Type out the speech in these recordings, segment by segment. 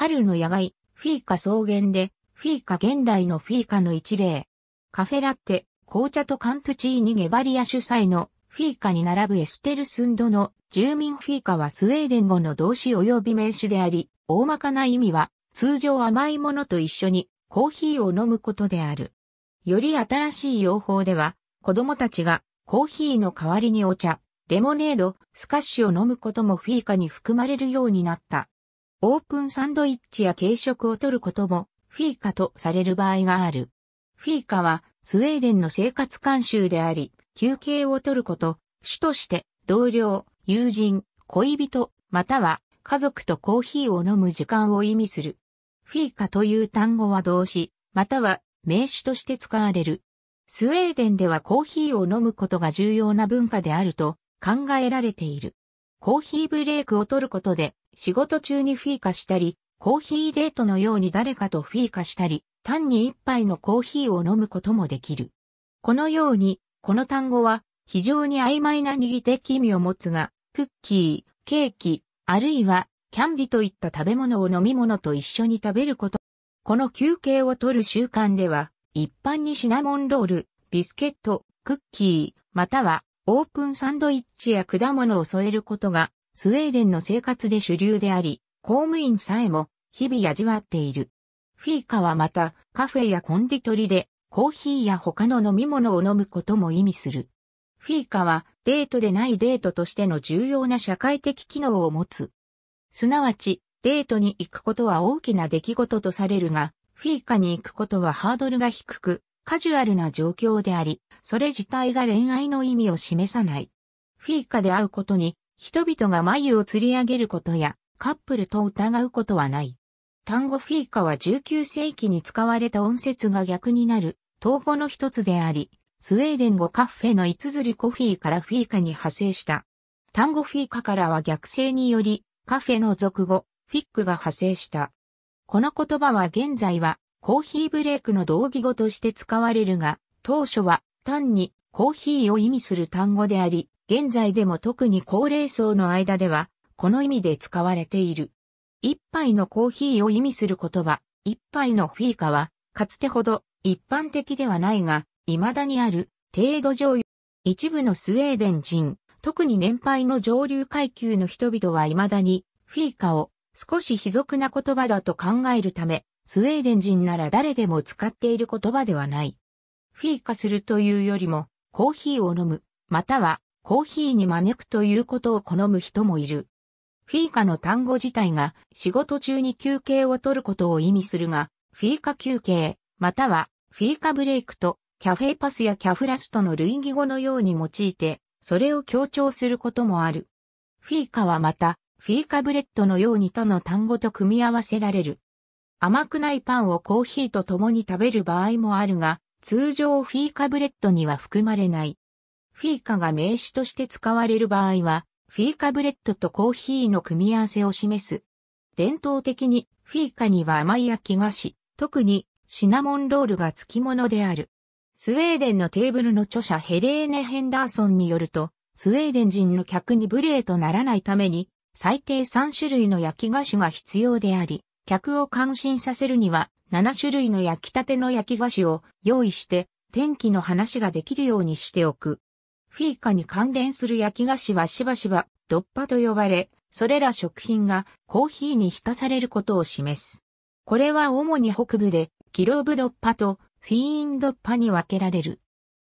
春の野外、フィーカ草原で、フィーカ現代のフィーカの一例。カフェラッテ、紅茶とカントチーニ・ゲバリア主催のフィーカに並ぶエステルスンドの住民フィーカはスウェーデン語の動詞及び名詞であり、大まかな意味は通常甘いものと一緒にコーヒーを飲むことである。より新しい用法では、子供たちがコーヒーの代わりにお茶、レモネード、スカッシュを飲むこともフィーカに含まれるようになった。オープンサンドイッチや軽食を取ることもフィーカとされる場合がある。フィーカはスウェーデンの生活慣習であり、休憩を取ること、主として同僚、友人、恋人、または家族とコーヒーを飲む時間を意味する。フィーカという単語は動詞、または名詞として使われる。スウェーデンではコーヒーを飲むことが重要な文化であると考えられている。コーヒーブレイクを取ることで仕事中にフィー化したり、コーヒーデートのように誰かとフィー化したり、単に一杯のコーヒーを飲むこともできる。このように、この単語は非常に曖昧な握手気意味を持つが、クッキー、ケーキ、あるいはキャンディといった食べ物を飲み物と一緒に食べること。この休憩を取る習慣では、一般にシナモンロール、ビスケット、クッキー、またはオープンサンドイッチや果物を添えることがスウェーデンの生活で主流であり、公務員さえも日々味わっている。フィーカはまたカフェやコンディトリでコーヒーや他の飲み物を飲むことも意味する。フィーカはデートでないデートとしての重要な社会的機能を持つ。すなわち、デートに行くことは大きな出来事とされるが、フィーカに行くことはハードルが低く、カジュアルな状況であり、それ自体が恋愛の意味を示さない。フィーカで会うことに人々が眉を釣り上げることや、カップルと疑うことはない。単語フィーカは19世紀に使われた音節が逆になる、統語の一つであり、スウェーデン語カッフェの五ずりコフィーからフィーカに派生した。単語フィーカからは逆性により、カフェの俗語、フィックが派生した。この言葉は現在は、コーヒーブレイクの同義語として使われるが、当初は単にコーヒーを意味する単語であり、現在でも特に高齢層の間では、この意味で使われている。一杯のコーヒーを意味する言葉、一杯のフィーカは、かつてほど一般的ではないが、未だにある程度上一部のスウェーデン人、特に年配の上流階級の人々は未だにフィーカを少し卑俗な言葉だと考えるため、スウェーデン人なら誰でも使っている言葉ではない。フィーカするというよりも、コーヒーを飲む、またはコーヒーに招くということを好む人もいる。フィーカの単語自体が仕事中に休憩を取ることを意味するが、フィーカ休憩、またはフィーカブレイクとキャフェパスやキャフラストの類義語のように用いて、それを強調することもある。フィーカはまた、フィーカブレッドのように他の単語と組み合わせられる。甘くないパンをコーヒーと共に食べる場合もあるが、通常フィーカブレッドには含まれない。フィーカが名詞として使われる場合は、フィーカブレッドとコーヒーの組み合わせを示す。伝統的にフィーカには甘い焼き菓子、特にシナモンロールが付き物である。スウェーデンのテーブルの著者ヘレーネ・ヘンダーソンによると、スウェーデン人の客に無礼とならないために、最低3種類の焼き菓子が必要であり、客を感心させるには、7種類の焼きたての焼き菓子を用意して、天気の話ができるようにしておく。フィーカに関連する焼き菓子はしばしばドッパと呼ばれ、それら食品がコーヒーに浸されることを示す。これは主に北部で、キローブドッパとフィーンドッパに分けられる。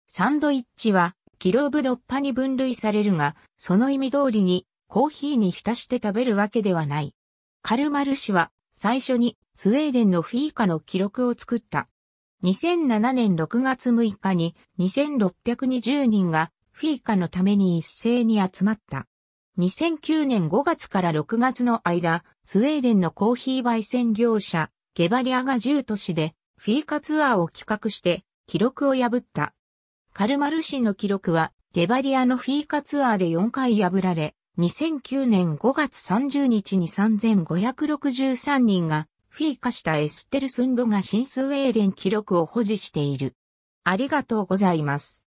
サンドイッチは、キローブドッパに分類されるが、その意味通りに、コーヒーに浸して食べるわけではない。カルマル氏は、最初に、スウェーデンのフィーカの記録を作った。2007年6月6日に2620人がフィーカのために一斉に集まった。2009年5月から6月の間、スウェーデンのコーヒー焙煎業者、ゲバリアが10都市で、フィーカツアーを企画して、記録を破った。カルマル氏の記録は、ゲバリアのフィーカツアーで4回破られ、2009年5月30日に3563人が、フィーカしたエステルスンドが新スウェーデン記録を保持している。ありがとうございます。